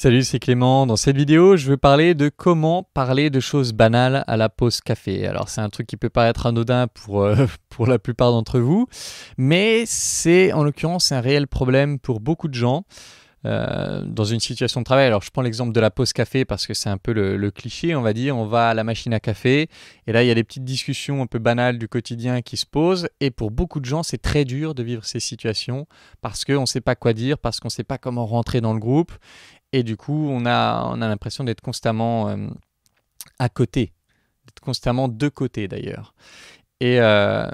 Salut, c'est Clément. Dans cette vidéo, je veux parler de comment parler de choses banales à la pause café. Alors, c'est un truc qui peut paraître anodin pour, euh, pour la plupart d'entre vous, mais c'est en l'occurrence un réel problème pour beaucoup de gens. Euh, dans une situation de travail. Alors je prends l'exemple de la pause café parce que c'est un peu le, le, cliché, on va dire, on va à la machine à café et là il y a des petites discussions un peu banales du quotidien qui se posent et pour beaucoup de gens c'est très dur de vivre ces situations parce qu'on ne sait pas quoi dire, parce qu'on ne sait pas comment rentrer dans le groupe et du coup, on a, on a l'impression d'être constamment euh, à côté, d'être constamment de côté d'ailleurs. Et euh,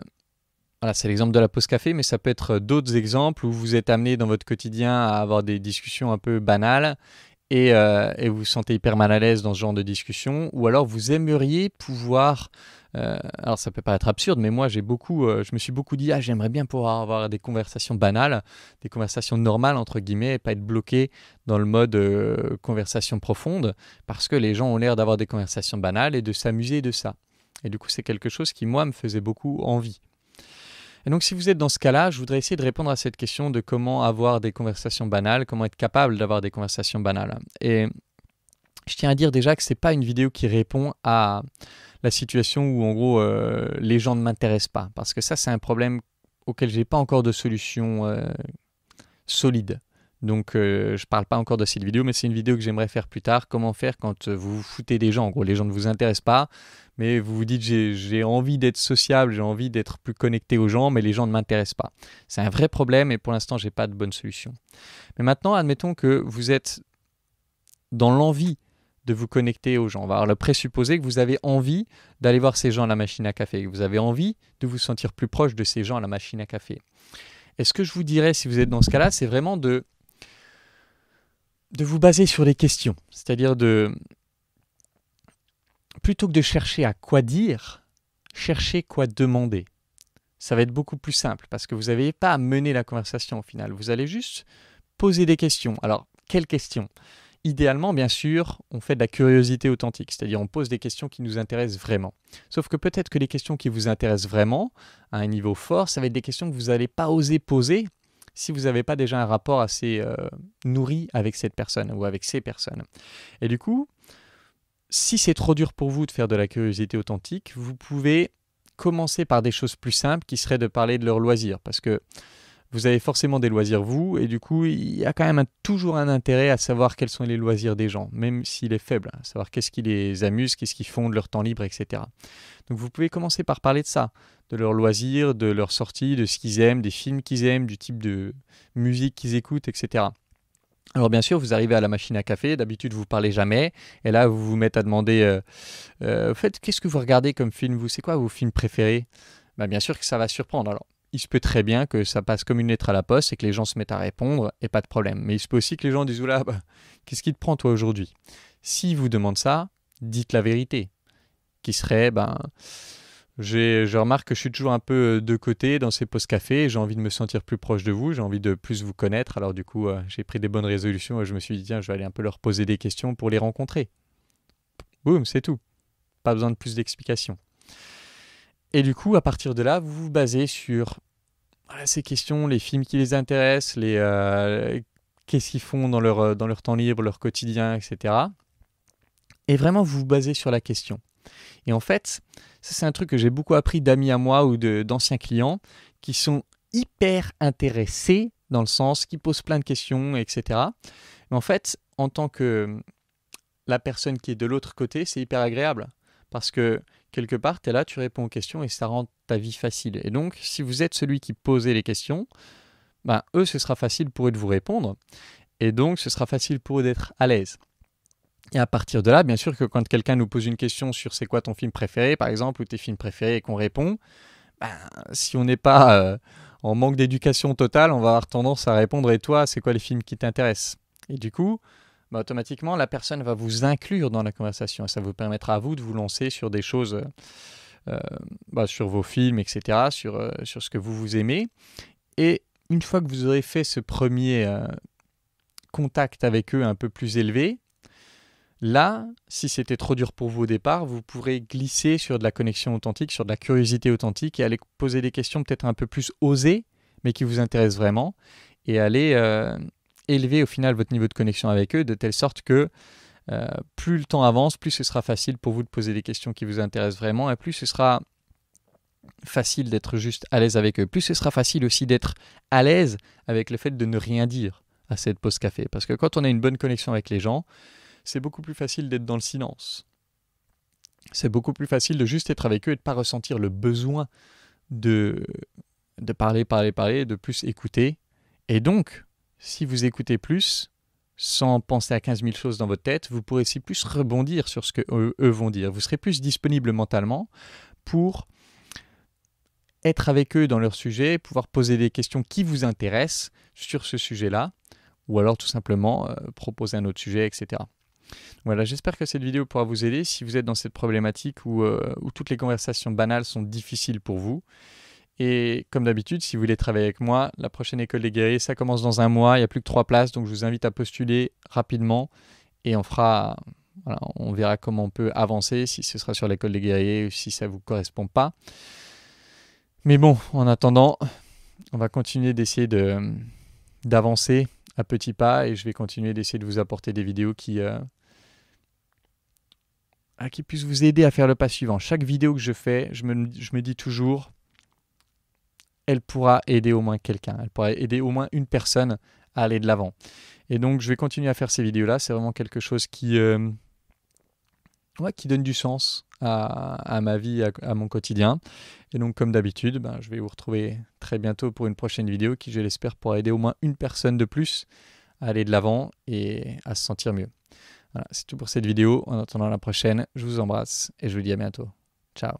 voilà, c'est l'exemple de la pause café, mais ça peut être d'autres exemples où vous êtes amené dans votre quotidien à avoir des discussions un peu banales et, euh, et vous vous sentez hyper mal à l'aise dans ce genre de discussion, ou alors vous aimeriez pouvoir euh, alors ça peut paraître absurde, mais moi j'ai beaucoup, euh, je me suis beaucoup dit ah j'aimerais bien pouvoir avoir des conversations banales, des conversations normales entre guillemets, et pas être bloqué dans le mode euh, conversation profonde, parce que les gens ont l'air d'avoir des conversations banales et de s'amuser de ça. Et du coup c'est quelque chose qui moi me faisait beaucoup envie. Et donc si vous êtes dans ce cas-là, je voudrais essayer de répondre à cette question de comment avoir des conversations banales, comment être capable d'avoir des conversations banales. Et je tiens à dire déjà que c'est pas une vidéo qui répond à la situation où en gros euh, les gens ne m'intéressent pas, parce que ça c'est un problème auquel j'ai pas encore de solution euh, solide. Donc je euh, je parle pas encore de cette vidéo, mais c'est une vidéo que j'aimerais faire plus tard. Comment faire quand vous vous foutez des gens En gros, les gens ne vous intéressent pas, mais vous vous dites j'ai envie d'être sociable, j'ai envie d'être plus connecté aux gens, mais les gens ne m'intéressent pas. C'est un vrai problème et pour l'instant j'ai pas de bonne solution. Mais maintenant, admettons que vous êtes dans l'envie de vous connecter aux gens. On va présupposer que vous avez envie d'aller voir ces gens à la machine à café, que vous avez envie de vous sentir plus proche de ces gens à la machine à café. Et ce que je vous dirais si vous êtes dans ce cas-là, c'est vraiment de, de vous baser sur des questions. C'est-à-dire de, plutôt que de chercher à quoi dire, chercher quoi demander. Ça va être beaucoup plus simple parce que vous n'avez pas à mener la conversation au final. Vous allez juste poser des questions. Alors, quelles questions idéalement, bien sûr, on fait de la curiosité authentique, c'est-à-dire on pose des questions qui nous intéressent vraiment. Sauf que peut-être que les questions qui vous intéressent vraiment, à un niveau fort, ça va être des questions que vous n'allez pas oser poser si vous n'avez pas déjà un rapport assez euh, nourri avec cette personne ou avec ces personnes. Et du coup, si c'est trop dur pour vous de faire de la curiosité authentique, vous pouvez commencer par des choses plus simples qui seraient de parler de leur loisir, Parce que vous avez forcément des loisirs vous, et du coup, il y a quand même toujours un intérêt à savoir quels sont les loisirs des gens, même s'il est faible, à hein, savoir qu'est-ce qui les amuse, qu'est-ce qu'ils font de leur temps libre, etc. Donc vous pouvez commencer par parler de ça, de leurs loisirs, de leurs sorties, de ce qu'ils aiment, des films qu'ils aiment, du type de musique qu'ils écoutent, etc. Alors bien sûr, vous arrivez à la machine à café, d'habitude vous parlez jamais, et là vous vous mettez à demander, en euh, euh, fait, qu'est-ce que vous regardez comme film, vous, c'est quoi vos films préférés ben, Bien sûr que ça va surprendre. Alors il se peut très bien que ça passe comme une lettre à la poste et que les gens se mettent à répondre et pas de problème. Mais il se peut aussi que les gens disent Oula, bah, qu'est-ce qui te prend toi aujourd'hui S'ils vous demandent ça, dites la vérité. Qui serait Ben, je remarque que je suis toujours un peu euh, de côté dans ces postes café. J'ai envie de me sentir plus proche de vous. J'ai envie de plus vous connaître. Alors, du coup, euh, j'ai pris des bonnes résolutions et je me suis dit Tiens, je vais aller un peu leur poser des questions pour les rencontrer. Boum, c'est tout. Pas besoin de plus d'explications. Et du coup, à partir de là, vous vous basez sur ces questions, les films qui les intéressent, les, euh, qu'est-ce qu'ils font dans leur, euh, dans leur temps libre, leur quotidien, etc. Et vraiment, vous vous basez sur la question. Et en fait, ça c'est un truc que j'ai beaucoup appris d'amis à moi ou d'anciens clients qui sont hyper intéressés dans le sens qui posent plein de questions, etc. Mais en fait, en tant que la personne qui est de l'autre côté, c'est hyper agréable parce que quelque part, tu es là, tu réponds aux questions et ça rend ta vie facile. Et donc, si vous êtes celui qui posait les questions, ben, eux, ce sera facile pour eux de vous répondre. Et donc, ce sera facile pour eux d'être à l'aise. Et à partir de là, bien sûr que quand quelqu'un nous pose une question sur c'est quoi ton film préféré, par exemple, ou tes films préférés, et qu'on répond, ben, si on n'est pas euh, en manque d'éducation totale, on va avoir tendance à répondre et toi, c'est quoi les films qui t'intéressent Et du coup, automatiquement, la personne va vous inclure dans la conversation et ça vous permettra à vous de vous lancer sur des choses, euh, euh, bah, sur vos films, etc., sur, euh, sur ce que vous vous aimez. Et une fois que vous aurez fait ce premier contact avec eux un peu plus élevé, Là, si c'était trop dur pour vous au départ, vous pourrez glisser sur de la connexion authentique, sur de la curiosité authentique et aller poser des questions peut-être un peu plus osées, mais qui vous intéressent vraiment, et aller élever au final votre niveau de connexion avec eux, de telle sorte que euh, plus le temps avance, plus ce sera facile pour vous de poser des questions qui vous intéressent vraiment, et plus ce sera facile d'être juste à l'aise avec eux, plus ce sera facile aussi d'être à l'aise avec le fait de ne rien dire à cette pause café. Parce que quand on a une bonne connexion avec les gens, c'est beaucoup plus facile d'être dans le silence. C'est beaucoup plus facile de juste être avec eux et de ne pas ressentir le besoin de, de parler, parler, parler, de plus écouter. Et donc, si vous écoutez plus, sans penser à 15 000 choses dans votre tête, vous pourrez aussi plus rebondir sur ce que eux, vont dire. Vous serez plus disponible mentalement pour être avec eux dans leur sujet, pouvoir poser des questions qui vous intéressent sur ce sujet-là, ou alors tout simplement euh, proposer un autre sujet, etc. Voilà, j'espère que cette vidéo pourra vous aider si vous êtes dans cette problématique où euh, toutes les conversations banales sont difficiles pour vous. Et comme d'habitude, si vous voulez travailler avec moi, la prochaine école des guerriers, ça commence dans un mois. Il n'y a plus que trois places, donc je vous invite à postuler rapidement et on fera, on verra comment on peut avancer, si ce sera sur l'école des guerriers ou si ça vous correspond pas. Mais bon, en attendant, on va continuer d'essayer de d'avancer à petits pas et je vais continuer d'essayer de vous apporter des vidéos qui euh, qui puissent vous aider à faire le pas suivant. Chaque vidéo que je fais, je me, je me dis toujours elle pourra aider au moins quelqu'un, elle pourra aider au moins une personne à aller de l'avant. Et donc je vais continuer à faire ces vidéos-là, c'est vraiment quelque chose qui, euh, qui donne du sens à, ma vie, à, mon quotidien. Et donc comme d'habitude, ben, je vais vous retrouver très bientôt pour une prochaine vidéo qui, je l'espère, pourra aider au moins une personne de plus à aller de l'avant et à se sentir mieux. Voilà, c'est tout pour cette vidéo. En attendant la prochaine, je vous embrasse et je vous dis à bientôt. Ciao